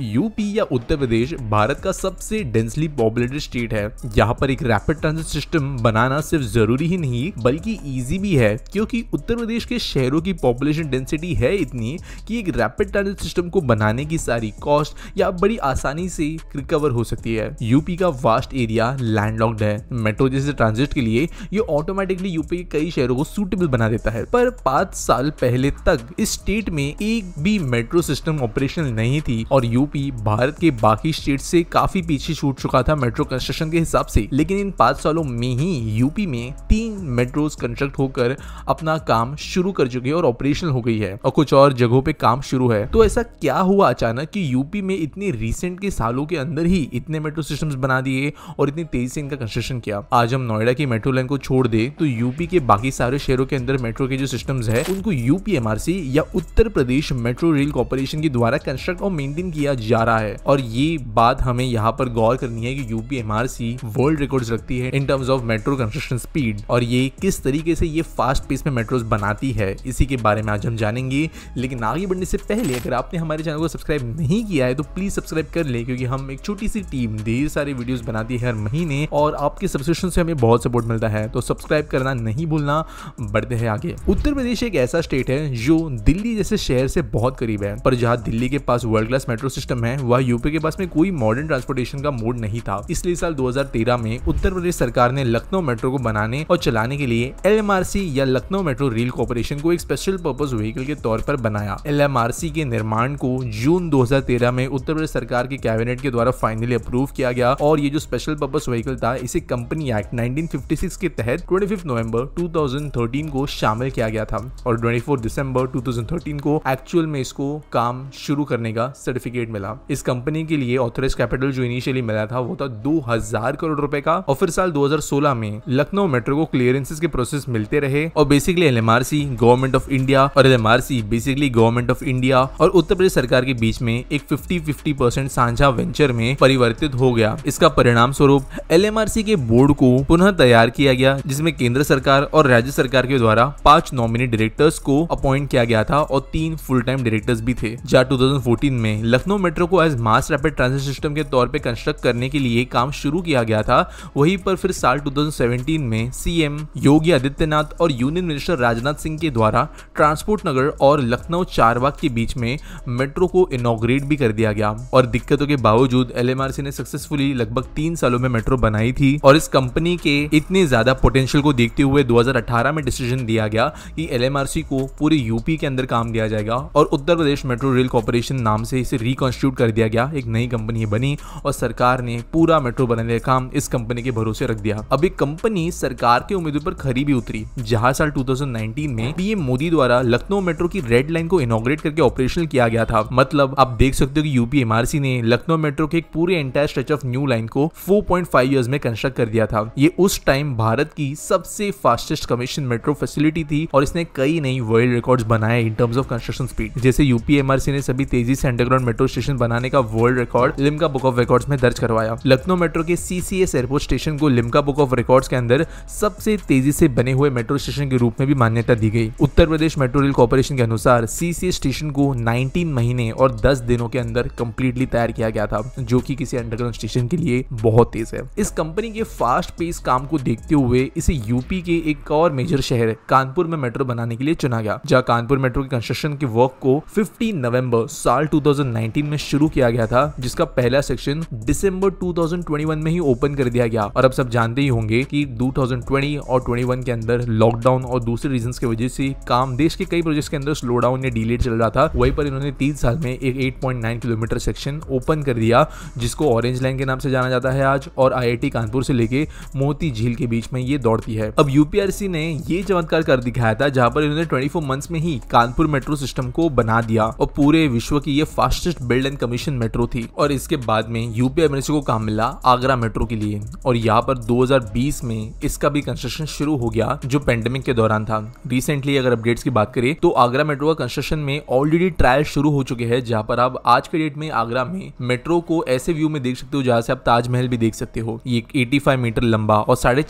UP या उत्तर प्रदेश भारत का सबसे डेंसली पॉपुलेटेड स्टेट है यहाँ पर एक रैपिड ट्रांसिट सिस्टम बनाना सिर्फ जरूरी ही नहीं बल्कि ईजी भी है क्योंकि उत्तर प्रदेश के शहरों की पॉपुलेशन डेंसिटी है इतनी कि एक रैपिड ट्रांसिट सिस्टम को बनाने की सारी कॉस्ट या बड़ी आसानी से रिकवर हो सकती है यूपी का वास्ट एरिया लैंडलॉक्ड है मेट्रो जैसे ट्रांजिट के लिए ये ऑटोमेटिकली यूपी के कई शहरों को सूटेबल बना देता है पर पांच साल पहले तक इस स्टेट में एक भी मेट्रो सिस्टम ऑपरेशन नहीं थी और यूपी यूपी भारत के बाकी स्टेट से काफी पीछे छूट चुका था मेट्रो कंस्ट्रक्शन के हिसाब से लेकिन इन पांच सालों में ही यूपी में तीन मेट्रो कंस्ट्रक्ट होकर अपना काम शुरू कर चुकी है और ऑपरेशनल हो गई है और कुछ और जगहों पे काम शुरू है तो ऐसा क्या हुआ अचानक कि यूपी में इतने रिसेंट के सालों के अंदर ही इतने मेट्रो सिस्टम बना दिए और इतनी तेजी से इनका कंस्ट्रक्शन किया आज हम नोएडा की मेट्रो लाइन को छोड़ दे तो यूपी के बाकी सारे शहरों के अंदर मेट्रो के जो सिस्टम है उनको यूपीएमआरसी या Uttar Pradesh metro rail corporation के द्वारा कंस्ट्रक्ट और मेंटेन किया जा रहा है और ये बात हमें यहाँ पर गौर करनी है कि यूपी एमआरसी वर्ल्ड रिकॉर्ड रखती है in terms of metro construction speed और ये किस तरीके से ये फास्ट पेस में मेट्रोज बनाती है इसी के बारे में आज हम जानेंगे लेकिन आगे बढ़ने से पहले अगर आपने हमारे चैनल को सब्सक्राइब नहीं किया है तो प्लीज सब्सक्राइब कर ले क्योंकि हम एक छोटी सी टीम ढेर सारे वीडियोस बनाती है हर महीने और आपके सब्सक्रिप्शन से हमें बहुत सपोर्ट मिलता है तो सब्सक्राइब करना नहीं भूलना बढ़ते हैं आगे उत्तर प्रदेश एक ऐसा स्टेट है जो दिल्ली जैसे शहर से बहुत करीब है पर जहाँ दिल्ली के पास वर्ल्ड क्लास मेट्रो सिस्टम है वह यूपी के पास में कोई मॉडर्न ट्रांसपोर्टेशन का मोड नहीं था इसलिए साल 2013 में उत्तर प्रदेश सरकार ने लखनऊ मेट्रो को बनाने और चलाने के लिए एल या लखनऊ मेट्रो रेल कॉरपोरेशन को एक स्पेशल पर्पज व्हीकल के तौर पर बनाया एल के निर्माण को जून दो में उत्तर प्रदेश सरकार के कैबिनेट के द्वारा फाइनली अप्रूव किया गया और ये जो स्पेशल पर्पज व्हीकल था इसे कंपनी एक्ट नाइनटीन के तहत ट्वेंटी नवंबर 2013 को शामिल किया गया था और 24 दिसंबर 2013 को एक्चुअल में इसको काम शुरू करने का सर्टिफिकेट टारगेट मिला इस कंपनी के लिए ऑथराइज कैपिटल जो इनिशियली मिला था वो था दो हजार करोड़ रुपए का और फिर साल 2016 में लखनऊ मेट्रो को क्लियरेंसेस के प्रोसेस मिलते रहे और बेसिकली एल गवर्नमेंट ऑफ इंडिया और एल बेसिकली गवर्नमेंट ऑफ इंडिया और उत्तर प्रदेश सरकार के बीच में एक फिफ्टी फिफ्टी परसेंट साझा वेंचर में परिवर्तित हो गया इसका परिणाम स्वरूप एल के बोर्ड को पुनः तैयार किया गया जिसमें केंद्र सरकार और राज्य सरकार के द्वारा पांच नॉमिनी डायरेक्टर्स को अपॉइंट किया गया था और तीन फुल टाइम डायरेक्टर्स भी थे जहाँ टू में लखनऊ लखनऊ मेट्रो को as mass rapid transit system के तौर पर कंस्ट्रक्ट करने के लिए काम शुरू किया गया था वहीं पर फिर साल 2017 में सीएम योगी आदित्यनाथ और यूनियन मिनिस्टर राजनाथ सिंह के द्वारा ट्रांसपोर्ट नगर और लखनऊ चारबाग के बीच में मेट्रो को इनोग्रेट भी कर दिया गया और दिक्कतों के बावजूद एल ने सक्सेसफुली लगभग तीन सालों में मेट्रो बनाई थी और इस कंपनी के इतने ज्यादा पोटेंशियल को देखते हुए 2018 में डिसीजन दिया गया कि एल को पूरे यूपी के अंदर काम दिया जाएगा और Uttar Pradesh metro rail corporation नाम से इसे रिकॉन कॉन्स्टिट्यूट कर दिया गया एक नई कंपनी बनी और सरकार ने पूरा मेट्रो बनाने का काम इस कंपनी के भरोसे रख दिया अब एक कंपनी सरकार के उम्मीदों पर खरी भी उतरी जहां साल 2019 में पीएम मोदी द्वारा लखनऊ मेट्रो की रेड लाइन को इनोग्रेट करके ऑपरेशनल किया गया था मतलब आप देख सकते हो कि यूपी एमआरसी ने लखनऊ मेट्रो के एक पूरे entire stretch of new line को 4.5 पॉइंट में कंस्ट्रक्ट कर दिया था ये उस टाइम भारत की सबसे फास्टेस्ट कमीशन मेट्रो फैसिलिटी थी और इसने कई नई वर्ल्ड रिकॉर्ड बनाए in terms of construction speed जैसे यूपी एमआरसी ने सभी तेजी से अंडरग्राउंड मेट्रो स्टेशन बनाने का world record Limca book of record में दर्ज करवाया लखनऊ मेट्रो के सीसीएस एयरपोर्ट स्टेशन को लिमका बुक ऑफ रिकॉर्ड के अंदर सबसे तेजी से बने हुए मेट्रो स्टेशन के रूप में भी मान्यता दी गई Uttar Pradesh metro rail corporation के अनुसार सीसीएस स्टेशन को नाइनटीन महीने और दस दिनों के अंदर कम्प्लीटली तैयार किया गया था जो की किसी अंडरग्राउंड स्टेशन के लिए बहुत तेज है इस कंपनी के फास्ट पेस काम को देखते हुए इसे यूपी के एक और मेजर शहर कानपुर में मेट्रो बनाने के लिए चुना गया जहाँ कानपुर मेट्रो के कंस्ट्रक्शन के वर्क को 15 नवंबर साल 2019 2019 में शुरू किया गया था जिसका पहला सेक्शन दिसंबर 2021 में ही ओपन कर दिया गया और अब सब जानते ही होंगे कि 2020 और 21 के अंदर लॉकडाउन और दूसरे रीजन की वजह से काम देश के कई प्रोजेक्ट के अंदर स्लो डाउन या डिले चल रहा था वहीं पर इन्होंने तीन साल में एक एट किलोमीटर सेक्शन ओपन कर दिया जिसको ऑरेंज लाइन के नाम से जाना जाता है आज और आई कानपुर से लेके मोती झील के बीच में ये दौड़ती है अब यूपीआरसी ने ये चमत्कार कर दिखाया था जहां पर इन्होंने 24 मंथ्स में ही कानपुर मेट्रो सिस्टम को बना दिया और पूरे विश्व की ये फास्टेस्ट बिल्ड गोल्डन कमीशन मेट्रो थी और इसके बाद में यूपी मिनिस्टर को काम मिला आगरा मेट्रो के लिए और यहाँ पर 2020 में इसका भी कंस्ट्रक्शन शुरू हो गया जो पेंडेमिक के दौरान था रिसेंटली अगर अपडेट्स की बात करें तो आगरा मेट्रो का कंस्ट्रक्शन में ऑलरेडी ट्रायल शुरू हो चुके हैं जहाँ पर आप आज के डेट में आगरा में मेट्रो को ऐसे व्यू में देख सकते हो जहाँ से आप ताजमहल भी देख सकते हो ये 85 मीटर लंबा और साढ़े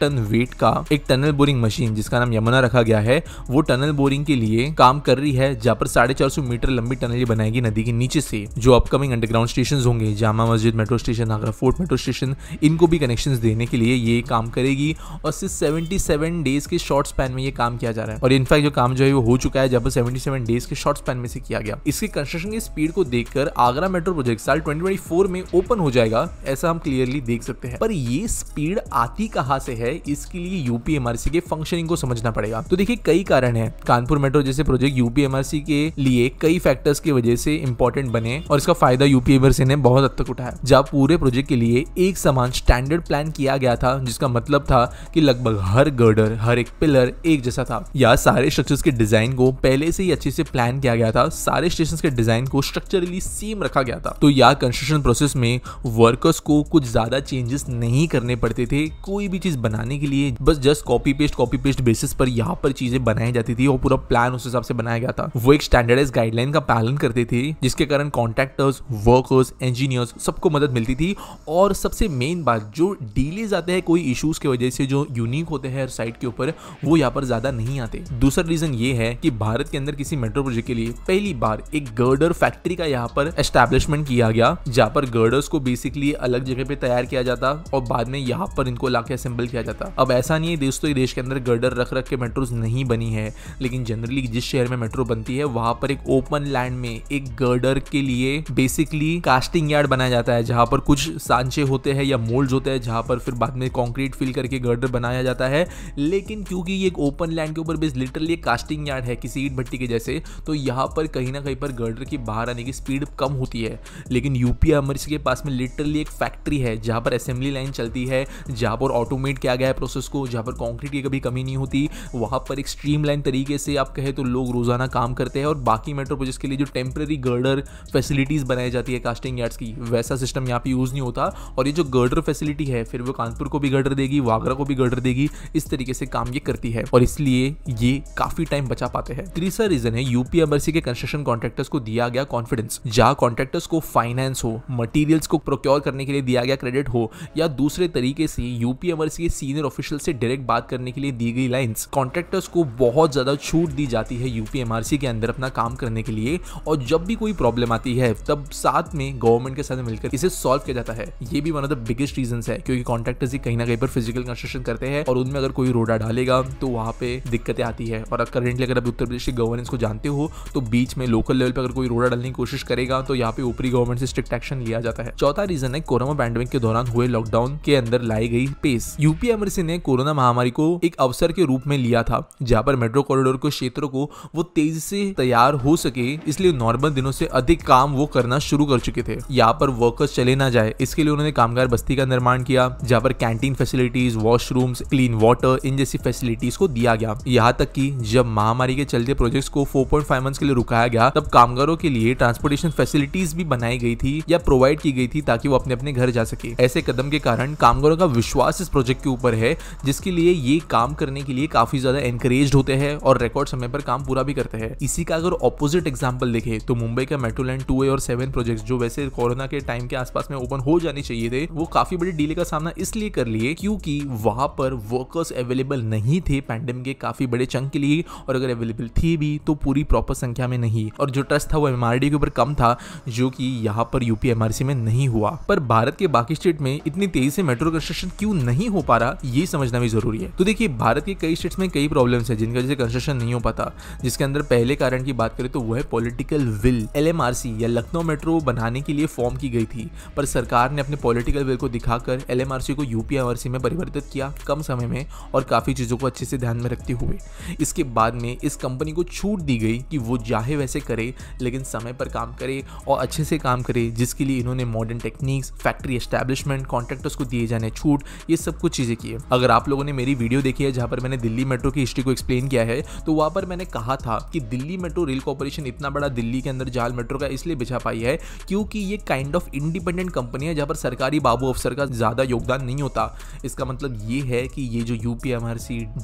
टन वेट का एक टनल बोरिंग मशीन जिसका नाम यमुना रखा गया है वो टनल बोरिंग के लिए काम कर रही है जहाँ पर साढ़े मीटर लंबी टनल बनाएगी नदी के नीचे से से जो अपकमिंग अंडरग्राउंड स्टेशन होंगे Jama Masjid metro station Agra fort metro station इनको भी कनेक्शन देने के लिए ये काम करेगी और सिर्फ सेवेंटी सेवन डेज के शॉर्ट स्पैन में ये काम किया जा रहा है और इनफैक्ट जो काम जो है वो हो चुका है जब सेवेंटी सेवन डेज के शॉर्ट स्पैन में से किया गया इसके कंस्ट्रक्शन की स्पीड को देखकर आगरा मेट्रो प्रोजेक्ट साल ट्वेंटी में ओपन हो जाएगा ऐसा हम क्लियरली देख सकते हैं पर ये स्पीड आती कहाँ से है इसके लिए यूपीएमआरसी के फंक्शनिंग को समझना पड़ेगा तो देखिए कई कारण है कानपुर मेट्रो जैसे प्रोजेक्ट यूपीएमआरसी के लिए कई फैक्टर्स की वजह से इंपॉर्टेंट प्रेसिडेंट बने और इसका फायदा यूपीए भरसे ने बहुत हद तक उठाया जब पूरे प्रोजेक्ट के लिए एक समान स्टैंडर्ड प्लान किया गया था जिसका मतलब था कि लगभग हर गर्डर हर एक पिलर एक जैसा था या सारे स्ट्रक्चर के डिजाइन को पहले से ही अच्छे से प्लान किया गया था सारे स्टेशन के डिजाइन को स्ट्रक्चरली सेम रखा गया था तो या कंस्ट्रक्शन प्रोसेस में वर्कर्स को कुछ ज्यादा चेंजेस नहीं करने पड़ते थे कोई भी चीज बनाने के लिए बस just copy paste copy paste basis पर यहाँ पर चीजें बनाई जाती थी और पूरा प्लान उस हिसाब से बनाया गया था वो एक स्टैंडर्डाइज गाइडलाइन का पालन करते थे जिसके कारण कारण कॉन्ट्रैक्टर्स वर्कर्स इंजीनियर्स सबको मदद मिलती थी और सबसे मेन बात जो डीलेज आते हैं कोई इशूज़ की वजह से जो यूनिक होते हैं साइट के ऊपर वो यहाँ पर ज़्यादा नहीं आते दूसरा रीज़न ये है कि भारत के अंदर किसी मेट्रो प्रोजेक्ट के लिए पहली बार एक गर्डर फैक्ट्री का यहाँ पर एस्टेब्लिशमेंट किया गया जहाँ पर गर्डर्स को बेसिकली अलग जगह पे तैयार किया जाता और बाद में यहाँ पर इनको ला के असेंबल किया जाता अब ऐसा नहीं है देश तो देश के अंदर गर्डर रख रख के मेट्रोज नहीं बनी है लेकिन जनरली जिस शहर में मेट्रो बनती है वहां पर एक ओपन लैंड में एक गर्डर के लिए बेसिकली कास्टिंग यार्ड बनाया जाता है जहां पर कुछ सांचे होते हैं या मोल्ड होते हैं जहां पर फिर बाद में कॉन्क्रीट फिल करके गर्डर बनाया जाता है लेकिन क्योंकि ये एक ओपन लैंड के ऊपर बेस लिटरली कास्टिंग यार्ड है किसी ईट भट्टी के जैसे तो यहाँ पर कहीं ना कहीं पर गर्डर की बाहर आने की स्पीड कम होती है लेकिन यूपी अमृतसर के पास में लिटरली एक फैक्ट्री है जहाँ पर असेंबली लाइन चलती है जहाँ पर ऑटोमेट किया गया है प्रोसेस को जहाँ पर कॉन्क्रीट की कभी कमी नहीं होती वहाँ पर एक स्ट्रीम तरीके से आप कहे तो लोग रोज़ाना काम करते हैं और बाकी मेट्रो प्रोजेक्ट के लिए जो टेम्प्रेरी गर्डर फैसिलिटीज़ बनाई जाती है कास्टिंग यार्ड्स की वैसा सिस्टम यहाँ पे यूज़ नहीं होता और ये जो गर्डर फैसिलिटी है फिर वो कानपुर को भी गर्डर देगी वागरा को भी गर्डर देगी इस तरीके से काम ये करती है और इसलिए ये काफ़ी टाइम बचा पाते हैं तीसरा रीज़न है यूपीएमआरसी के कंस्ट्रक्शन कॉन्ट्रैक्टर्स को दिया गया कॉन्फिडेंस जहाँ कॉन्ट्रैक्टर्स को फाइनेंस हो मटीरियल्स को प्रोक्योर करने के लिए दिया गया क्रेडिट हो या दूसरे तरीके से यूपीएमआरसी के सीनियर ऑफिशियल से डायरेक्ट बात करने के लिए दी गई लाइन्स कॉन्ट्रैक्टर्स को बहुत ज़्यादा छूट दी जाती है यूपीएमआरसी के अंदर अपना काम करने के लिए और जब भी कोई प्रॉब्लम काम आती है तब साथ में गवर्नमेंट के साथ मिलकर इसे सॉल्व किया जाता है ये भी one of the biggest reason है क्योंकि कॉन्ट्रैक्टर्स ही कहीं ना कहीं पर फिजिकल कंस्ट्रक्शन करते हैं और उनमें अगर कोई रोडा डालेगा तो वहां पे दिक्कतें आती है और करेंटली अगर आप उत्तर प्रदेश की गवर्नेंस को जानते हो तो बीच में लोकल लेवल पर अगर कोई रोडा डालने की कोशिश करेगा तो यहाँ पे ऊपरी गवर्नमेंट से स्ट्रिक्ट एक्शन लिया जाता है चौथा रीजन है कोरोना पैंडेमिक के दौरान हुए लॉकडाउन के अंदर लाई गई पेस यूपी अमृतसर ने कोरोना महामारी को एक अवसर के रूप में लिया था जहाँ पर मेट्रो कॉरिडोर के क्षेत्रों को वो तेजी से तैयार हो सके इसलिए नॉर्मल दिनों से अधिक काम वो करना शुरू कर चुके थे यहाँ पर वर्कर्स चले ना जाए इसके लिए उन्होंने कामगार बस्ती का निर्माण किया जहाँ पर canteen facilities washrooms clean water इन जैसी फैसिलिटीज को दिया गया यहाँ तक की जब महामारी के चलते प्रोजेक्ट को फाइव मंथ के लिए रुकाया गया तब कामगारों के लिए ट्रांसपोर्टेशन फैसिलिटीज भी बनाई गई थी या प्रोवाइड की गई थी ताकि वो अपने अपने घर जा सके ऐसे कदम के कारण कामगारों का विश्वास इस प्रोजेक्ट के ऊपर है जिसके लिए ये काम करने के लिए काफी ज्यादा एनकरेज होते हैं और रिकॉर्ड समय पर काम पूरा भी करते हैं इसी का अगर ऑपोजिट एग्जाम्पल देखे तो मुंबई का मेट्रो पाइपलाइन टू ए और सेवन प्रोजेक्ट जो वैसे कोरोना के टाइम के आसपास में ओपन हो जानी चाहिए थे वो काफी बड़ी डीले का सामना इसलिए कर लिए क्योंकि वहां पर वर्कर्स अवेलेबल नहीं थे पैंडेमिक के काफी बड़े चंक के लिए और अगर अवेलेबल थी भी तो पूरी प्रॉपर संख्या में नहीं और जो ट्रस्ट था वो एमआरडी के ऊपर कम था जो कि यहाँ पर यूपी एमआरसी में नहीं हुआ पर भारत के बाकी स्टेट में इतनी तेजी से मेट्रो कंस्ट्रक्शन क्यों नहीं हो पा रहा ये समझना भी जरूरी है तो देखिए भारत के कई स्टेट्स में कई प्रॉब्लम्स है जिनका जैसे कंस्ट्रक्शन नहीं हो पाता जिसके अंदर पहले कारण की बात करें तो वो है पॉलिटिकल विल एल एलएमआरसी या लखनऊ मेट्रो बनाने के लिए फॉर्म की गई थी पर सरकार ने अपने पॉलिटिकल विल को दिखाकर एलएमआरसी को यूपीआईआरसी में परिवर्तित किया कम समय में और काफ़ी चीज़ों को अच्छे से ध्यान में रखते हुए इसके बाद में इस कंपनी को छूट दी गई कि वो चाहे वैसे करे लेकिन समय पर काम करे और अच्छे से काम करे जिसके लिए इन्होंने modern techniques factory establishment contractors को दिए जाने छूट ये सब कुछ चीज़ें की अगर आप लोगों ने मेरी वीडियो देखी है जहाँ पर मैंने दिल्ली मेट्रो की हिस्ट्री को एक्सप्लेन किया है तो वहाँ पर मैंने कहा था कि दिल्ली मेट्रो रेल कॉरपोरेशन इतना बड़ा दिल्ली के अंदर जाल मेट्रो का इसलिए बिछा पाई है क्योंकि ये काइंड ऑफ इंडिपेंडेंट कंपनी है जहाँ पर सरकारी बाबू अफसर का ज़्यादा योगदान नहीं होता इसका मतलब ये है कि ये जो यू पी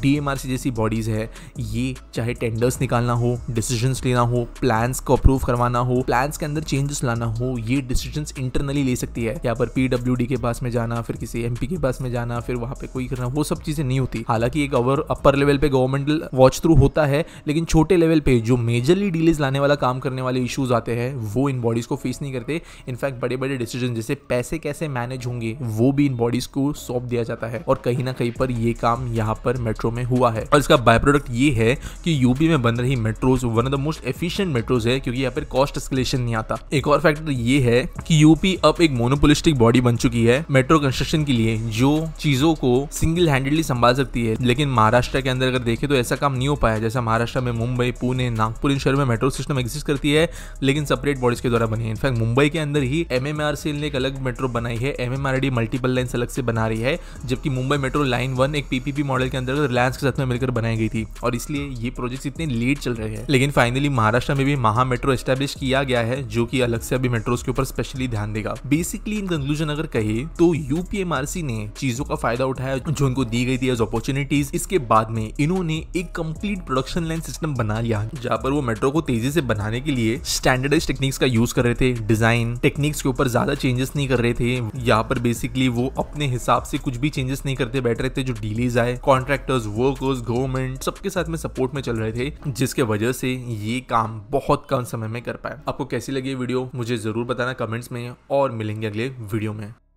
डीएमआरसी जैसी बॉडीज़ है ये चाहे टेंडर्स निकालना हो डिसीजन लेना हो प्लान को अप्रूव करवाना हो प्लान के अंदर चेंजेस लाना हो ये डिसीजन इंटरनली ले सकती है यहाँ पर पीडब्ल्यू के पास में जाना फिर किसी एम के पास में जाना फिर वहाँ पे कोई करना वो सब चीज़ें नहीं होती हालांकि एक अवर अपर लेवल पे गवर्नमेंटल वॉच थ्रू होता है लेकिन छोटे लेवल पे जो मेजरली डीलेज लाने वाला काम करने वाले इश्यूज आते हैं है वो इन बॉडीज़ को फेस नहीं करते इनफैक्ट बड़े बड़े डिसीजन जैसे पैसे कैसे मैनेज होंगे वो भी इन बॉडीज़ को सौंप दिया जाता है और कहीं ना कहीं पर ये काम यहाँ पर मेट्रो में हुआ है और इसका बाय प्रोडक्ट ये है कि यूपी में बन रही metros one of the most efficient metros है क्योंकि यहाँ पर कॉस्ट एस्केलेशन नहीं आता एक और फैक्टर ये है कि यूपी अब एक मोनोपोलिस्टिक बॉडी बन चुकी है मेट्रो कंस्ट्रक्शन के लिए जो चीजों को सिंगल हैंडेडली संभाल सकती है लेकिन महाराष्ट्र के अंदर अगर देखें तो ऐसा काम नहीं हो पाया जैसा महाराष्ट्र में मुंबई पुणे नागपुर इन शहर में मेट्रो सिस्टम एग्जिस्ट करती है लेकिन सब सेपरेट बॉडीज के द्वारा बनी है इनफैक्ट मुंबई के अंदर ही एम एम आर सी ने एक अलग मेट्रो बनाई है M M R D multiple line अलग से बना रही है जबकि मुंबई मेट्रो लाइन वन एक पीपीपी मॉडल के अंदर रिलायंस के साथ में मिलकर बनाई गई थी और इसलिए ये प्रोजेक्ट इतने लेट चल रहे हैं लेकिन फाइनली महाराष्ट्र में भी महा मेट्रो स्टैब्लिश किया गया है जो की अलग से अभी मेट्रोज के ऊपर स्पेशली ध्यान देगा बेसिकली इन कंक्लूजन अगर कहे तो यूपीएमआरसी ने चीजों का फायदा उठाया जो उनको दी गई थी एज अपॉर्चुनिटीज इसके बाद में इन्होंने एक कंप्लीट प्रोडक्शन लाइन सिस्टम बना लिया जहाँ पर वो मेट्रो को तेजी से बनाने के लिए स्टैंडर्डाइज टेक्निक्स का यूज कर रहे थे डिजाइन टेक्निक्स के ऊपर ज्यादा चेंजेस नहीं कर रहे थे यहाँ पर बेसिकली वो अपने हिसाब से कुछ भी चेंजेस नहीं करते बैठ रहे थे जो डीलीज आए कॉन्ट्रैक्टर्स वर्कर्स गवर्नमेंट सबके साथ में सपोर्ट में चल रहे थे जिसके वजह से ये काम बहुत कम समय में कर पाए आपको कैसी लगी वीडियो मुझे जरूर बताना कमेंट्स में और मिलेंगे अगले वीडियो में